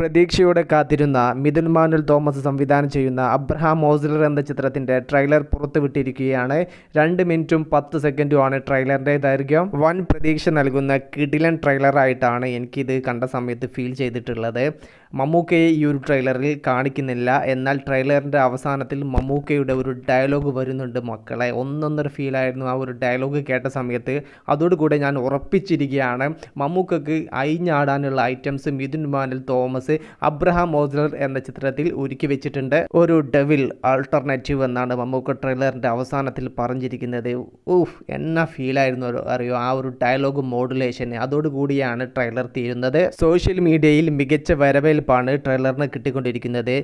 പ്രതീക്ഷയോടെ കാത്തിരുന്ന മിഥുൻ മാനുൽ തോമസ് സംവിധാനം ചെയ്യുന്ന അബ്രഹാം ഓസ്ലർ എന്ന ചിത്രത്തിൻ്റെ ട്രെയിലർ പുറത്തുവിട്ടിരിക്കുകയാണ് രണ്ട് മിനിറ്റും പത്ത് സെക്കൻഡുമാണ് ട്രെയിലറിൻ്റെ ദൈർഘ്യം വൻ പ്രതീക്ഷ നൽകുന്ന കിടിലൻ ട്രെയിലറായിട്ടാണ് എനിക്കിത് കണ്ട സമയത്ത് ഫീൽ ചെയ്തിട്ടുള്ളത് മമ്മൂക്കയെ ഈ ഒരു ട്രെയിലറിൽ കാണിക്കുന്നില്ല എന്നാൽ ട്രെയിലറിൻ്റെ അവസാനത്തിൽ മമ്മൂക്കയുടെ ഒരു ഡയലോഗ് വരുന്നുണ്ട് മക്കളെ ഒന്നൊന്നൊരു ഫീലായിരുന്നു ആ ഒരു ഡയലോഗ് കേട്ട സമയത്ത് അതോടുകൂടെ ഞാൻ ഉറപ്പിച്ചിരിക്കുകയാണ് മമ്മൂക്കക്ക് അയിഞ്ഞാടാനുള്ള ഐറ്റംസ് മിഥുൻ മാനുൽ തോമസ് ജോസ് അബ്രഹാം മോസ്ലർ എന്ന ചിത്രത്തിൽ ഒരുക്കി വെച്ചിട്ടുണ്ട് ഒരു ഡെവിൽ ആൾട്ടർനേറ്റീവ് എന്നാണ് മമ്മൂക്ക ട്രെയിലറിൻ്റെ അവസാനത്തിൽ പറഞ്ഞിരിക്കുന്നത് ഊഫ് എന്ന ഫീലായിരുന്നു അറിയോ ആ ഒരു ഡയലോഗ് മോഡുലേഷൻ അതോടുകൂടിയാണ് ട്രെയിലർ തീരുന്നത് സോഷ്യൽ മീഡിയയിൽ മികച്ച വരവേൽപ്പാണ് ട്രെയിലറിന് കിട്ടിക്കൊണ്ടിരിക്കുന്നത്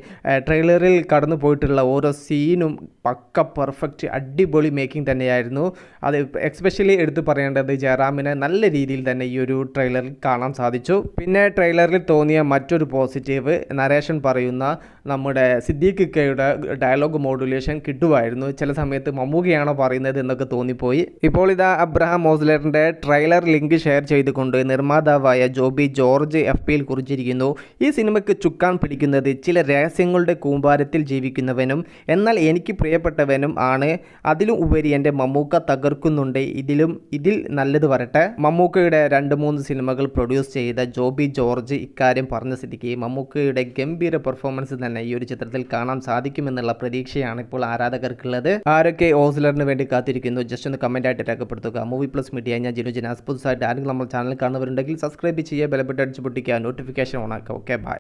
ട്രെയിലറിൽ കടന്നു പോയിട്ടുള്ള ഓരോ സീനും പക്ക പെർഫെക്റ്റ് അടിപൊളി മേക്കിംഗ് തന്നെയായിരുന്നു അത് എക്സ്പെഷ്യലി എടുത്തു പറയേണ്ടത് ജയറാമിനെ നല്ല രീതിയിൽ തന്നെ ഈ ഒരു ട്രെയിലറിൽ കാണാൻ സാധിച്ചു പിന്നെ ട്രെയിലറിൽ തോന്നിയ മറ്റൊരു പോസിറ്റീവ് നരേഷൻ പറയുന്ന നമ്മുടെ സിദ്ദീഖ് ഇക്കയുടെ ഡയലോഗ് മോഡുലേഷൻ കിട്ടുമായിരുന്നു ചില സമയത്ത് മമ്മൂക്കയാണോ പറയുന്നത് എന്നൊക്കെ തോന്നിപ്പോയി ഇപ്പോൾ ഇതാ അബ്രഹാം മോസ്ലറിൻ്റെ ട്രെയിലർ ലിങ്ക് ഷെയർ ചെയ്തുകൊണ്ട് നിർമ്മാതാവായ ജോബി ജോർജ് എഫ് പിയിൽ കുറിച്ചിരിക്കുന്നു ഈ സിനിമയ്ക്ക് ചുക്കാൻ പിടിക്കുന്നത് ചില രഹസ്യങ്ങളുടെ കൂമ്പാരത്തിൽ ജീവിക്കുന്നവനും എന്നാൽ എനിക്ക് പ്രിയപ്പെട്ടവനും ആണ് അതിലും ഉപരി എൻ്റെ മമ്മൂക്ക തകർക്കുന്നുണ്ട് ഇതിലും ഇതിൽ നല്ലത് വരട്ടെ മമ്മൂക്കയുടെ രണ്ട് മൂന്ന് സിനിമകൾ പ്രൊഡ്യൂസ് ചെയ്ത ജോബി ജോർജ് ഇക്കാര്യം പറഞ്ഞ സ്ഥിതിക്ക് ചിത്രത്തിലേക്ക് മമ്മൂക്കയുടെ ഗംഭീര പെർഫോമൻസ് തന്നെ ഈ ഒരു ചിത്രത്തിൽ കാണാൻ സാധിക്കുമെന്നുള്ള പ്രതീക്ഷയാണ് ഇപ്പോൾ ആരാധകർക്കുള്ളത് ആരൊക്കെ ഓസ്ലറിന് വേണ്ടി കാത്തിരിക്കുന്നു ജസ്റ്റ് ഒന്ന് കമന്റ് ആയിട്ട് രേഖപ്പെടുത്തുക മൂവി പ്ലസ് മീഡിയ ഞാൻ ജിനു ജനാസ് പുതുസായിട്ട് ആരെങ്കിലും നമ്മൾ ചാനൽ കാണുന്നവരുണ്ടെങ്കിൽ സബ്സ്ക്രൈബ് ചെയ്യുക ബെലബട്ട് അടിച്ച് പൊട്ടിക്കുക നോട്ടിഫിക്കേഷൻ ഓണാക്കുക ഓക്കെ ബൈ